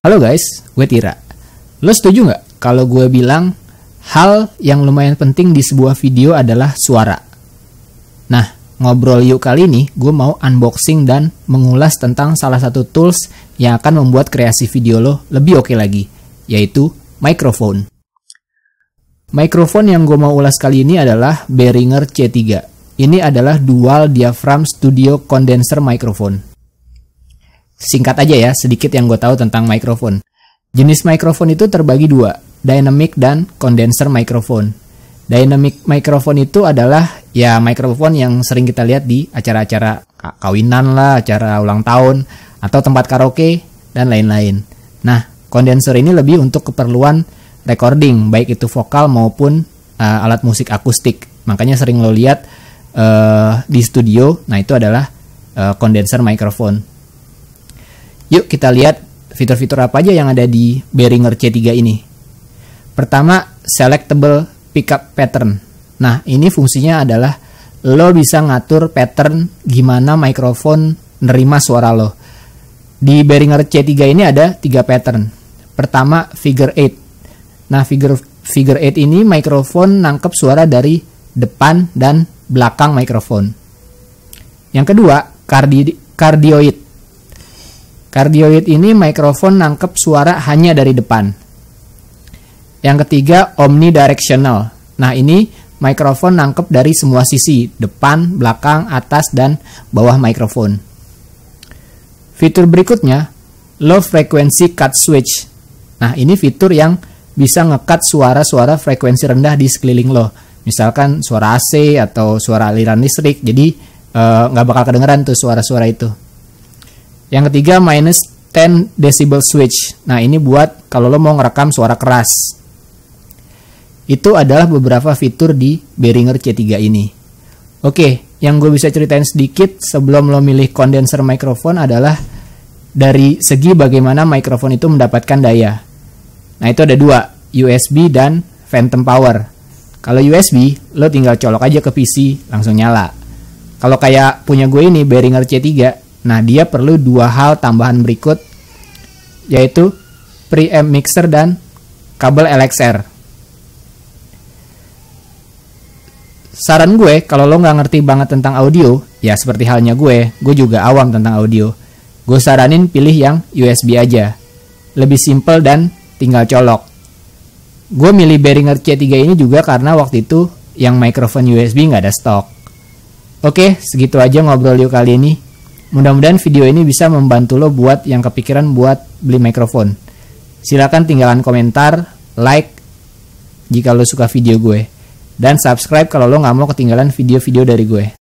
Halo guys, gue Tira. Lo setuju nggak kalau gue bilang hal yang lumayan penting di sebuah video adalah suara? Nah, ngobrol yuk kali ini gue mau unboxing dan mengulas tentang salah satu tools yang akan membuat kreasi video lo lebih oke okay lagi, yaitu microphone. Microphone yang gue mau ulas kali ini adalah Behringer C3. Ini adalah dual diaphragm studio condenser microphone. Singkat aja ya, sedikit yang gue tahu tentang microphone. Jenis microphone itu terbagi dua, dynamic dan condenser microphone. Dynamic microphone itu adalah ya microphone yang sering kita lihat di acara-acara kawinan lah, acara ulang tahun, atau tempat karaoke, dan lain-lain. Nah, condenser ini lebih untuk keperluan recording, baik itu vokal maupun uh, alat musik akustik. Makanya sering lo lihat uh, di studio, nah itu adalah uh, eh, microphone. Yuk kita lihat fitur-fitur apa aja yang ada di Behringer C3 ini. Pertama, selectable pickup pattern. Nah, ini fungsinya adalah lo bisa ngatur pattern gimana mikrofon nerima suara lo. Di Behringer C3 ini ada tiga pattern. Pertama, figure 8. Nah, figure figure 8 ini mikrofon nangkep suara dari depan dan belakang mikrofon. Yang kedua, kardi, cardioid. Kardioid ini mikrofon nangkep suara hanya dari depan. Yang ketiga, omnidirectional. Nah, ini mikrofon nangkep dari semua sisi, depan, belakang, atas, dan bawah mikrofon. Fitur berikutnya, low frequency cut switch. Nah, ini fitur yang bisa ngekat suara-suara frekuensi rendah di sekeliling lo. Misalkan suara AC atau suara aliran listrik. Jadi, eh, nggak eh, bakal kedengeran tuh suara-suara itu. Yang ketiga minus 10 decibel switch. Nah, ini buat kalau lo mau ngerekam suara keras. Itu adalah beberapa fitur di Behringer C3 ini. Oke, yang gue bisa ceritain sedikit sebelum lo milih kondenser mikrofon adalah dari segi bagaimana mikrofon itu mendapatkan daya. Nah, itu ada dua, USB dan phantom power. Kalau USB, lo tinggal colok aja ke PC, langsung nyala. Kalau kayak punya gue ini, Behringer C3, Nah, dia perlu dua hal tambahan berikut yaitu preamp mixer dan kabel LXR. Saran gue, kalau lo nggak ngerti banget tentang audio, ya seperti halnya gue, gue juga awam tentang audio. Gue saranin pilih yang USB aja. Lebih simple dan tinggal colok. Gue milih Behringer C3 ini juga karena waktu itu yang microphone USB nggak ada stok. Oke, segitu aja ngobrol yuk kali ini. Mudah-mudahan video ini bisa membantu lo buat yang kepikiran buat beli mikrofon. Silahkan tinggalkan komentar, like jika lo suka video gue. Dan subscribe kalau lo nggak mau ketinggalan video-video dari gue.